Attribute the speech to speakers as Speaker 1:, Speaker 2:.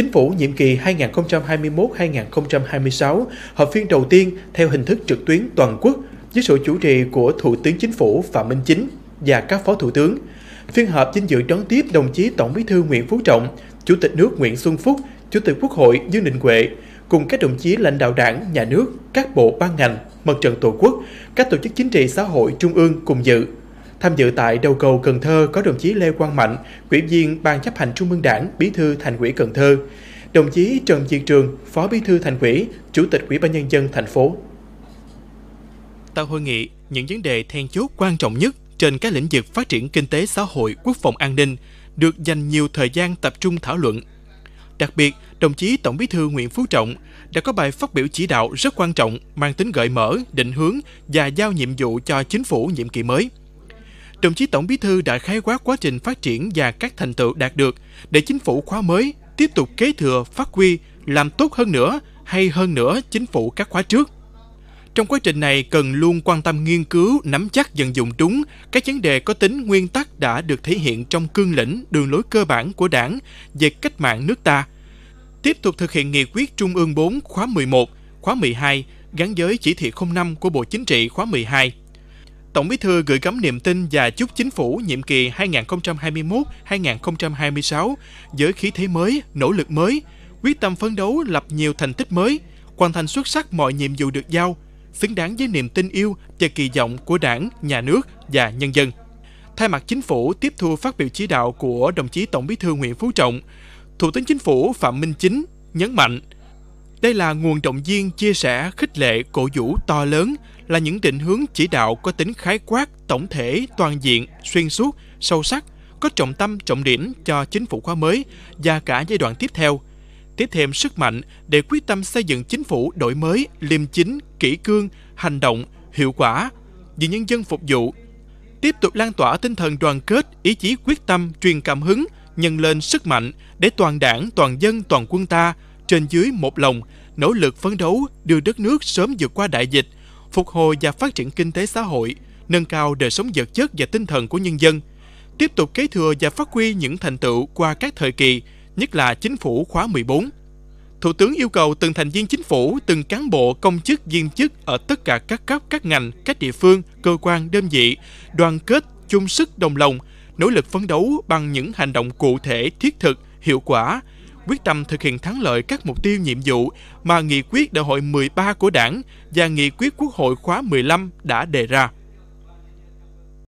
Speaker 1: Chính phủ nhiệm kỳ 2021-2026 họp phiên đầu tiên theo hình thức trực tuyến toàn quốc dưới sự chủ trì của Thủ tướng Chính phủ Phạm Minh Chính và các phó thủ tướng. Phiên họp dinh dự đón tiếp đồng chí Tổng Bí thư Nguyễn Phú Trọng, Chủ tịch nước Nguyễn Xuân Phúc, Chủ tịch Quốc hội Dương Đình Huệ cùng các đồng chí lãnh đạo đảng, nhà nước, các bộ ban ngành, mặt trận tổ quốc, các tổ chức chính trị xã hội trung ương cùng dự. Tham dự tại đầu cầu Cần Thơ có đồng chí Lê Quang Mạnh, Ủy viên Ban chấp hành Trung ương Đảng, Bí thư Thành ủy Cần Thơ, đồng chí Trần Diên Trường, Phó Bí thư Thành ủy, Chủ tịch Ủy ban nhân dân thành phố. Tại hội nghị, những vấn đề then chốt quan trọng nhất trên các lĩnh vực phát triển kinh tế xã hội, quốc phòng an ninh được dành nhiều thời gian tập trung thảo luận. Đặc biệt, đồng chí Tổng Bí thư Nguyễn Phú Trọng đã có bài phát biểu chỉ đạo rất quan trọng mang tính gợi mở, định hướng và giao nhiệm vụ cho chính phủ nhiệm kỳ mới – Đồng chí Tổng Bí thư đã khái quát quá trình phát triển và các thành tựu đạt được để chính phủ khóa mới tiếp tục kế thừa, phát huy, làm tốt hơn nữa hay hơn nữa chính phủ các khóa trước. Trong quá trình này cần luôn quan tâm nghiên cứu, nắm chắc dần dụng đúng các vấn đề có tính nguyên tắc đã được thể hiện trong cương lĩnh, đường lối cơ bản của Đảng về cách mạng nước ta. Tiếp tục thực hiện nghị quyết Trung ương 4 khóa 11, khóa 12 gắn với chỉ thị 05 của Bộ Chính trị khóa 12 Tổng Bí thư gửi gắm niềm tin và chúc chính phủ nhiệm kỳ 2021-2026 với khí thế mới, nỗ lực mới, quyết tâm phấn đấu lập nhiều thành tích mới, hoàn thành xuất sắc mọi nhiệm vụ được giao, xứng đáng với niềm tin yêu và kỳ vọng của Đảng, Nhà nước và nhân dân. Thay mặt chính phủ tiếp thu phát biểu chỉ đạo của đồng chí Tổng Bí thư Nguyễn Phú Trọng, Thủ tướng Chính phủ Phạm Minh Chính nhấn mạnh đây là nguồn động viên chia sẻ khích lệ cổ vũ to lớn là những định hướng chỉ đạo có tính khái quát, tổng thể, toàn diện, xuyên suốt, sâu sắc, có trọng tâm, trọng điểm cho chính phủ khóa mới và cả giai đoạn tiếp theo. Tiếp thêm sức mạnh để quyết tâm xây dựng chính phủ đổi mới, liêm chính, kỹ cương, hành động, hiệu quả, vì nhân dân phục vụ. Tiếp tục lan tỏa tinh thần đoàn kết, ý chí quyết tâm, truyền cảm hứng, nhân lên sức mạnh để toàn đảng, toàn dân, toàn quân ta trên dưới một lòng, nỗ lực phấn đấu đưa đất nước sớm vượt qua đại dịch – phục hồi và phát triển kinh tế xã hội, nâng cao đời sống vật chất và tinh thần của nhân dân, tiếp tục kế thừa và phát huy những thành tựu qua các thời kỳ, nhất là chính phủ khóa 14. Thủ tướng yêu cầu từng thành viên chính phủ, từng cán bộ, công chức, viên chức ở tất cả các cấp, các ngành, các địa phương, cơ quan, đơn vị đoàn kết, chung sức đồng lòng, nỗ lực phấn đấu bằng những hành động cụ thể, thiết thực, hiệu quả quyết tâm thực hiện thắng lợi các mục tiêu nhiệm vụ mà nghị quyết đại hội 13 của Đảng và nghị quyết Quốc hội khóa 15 đã đề ra.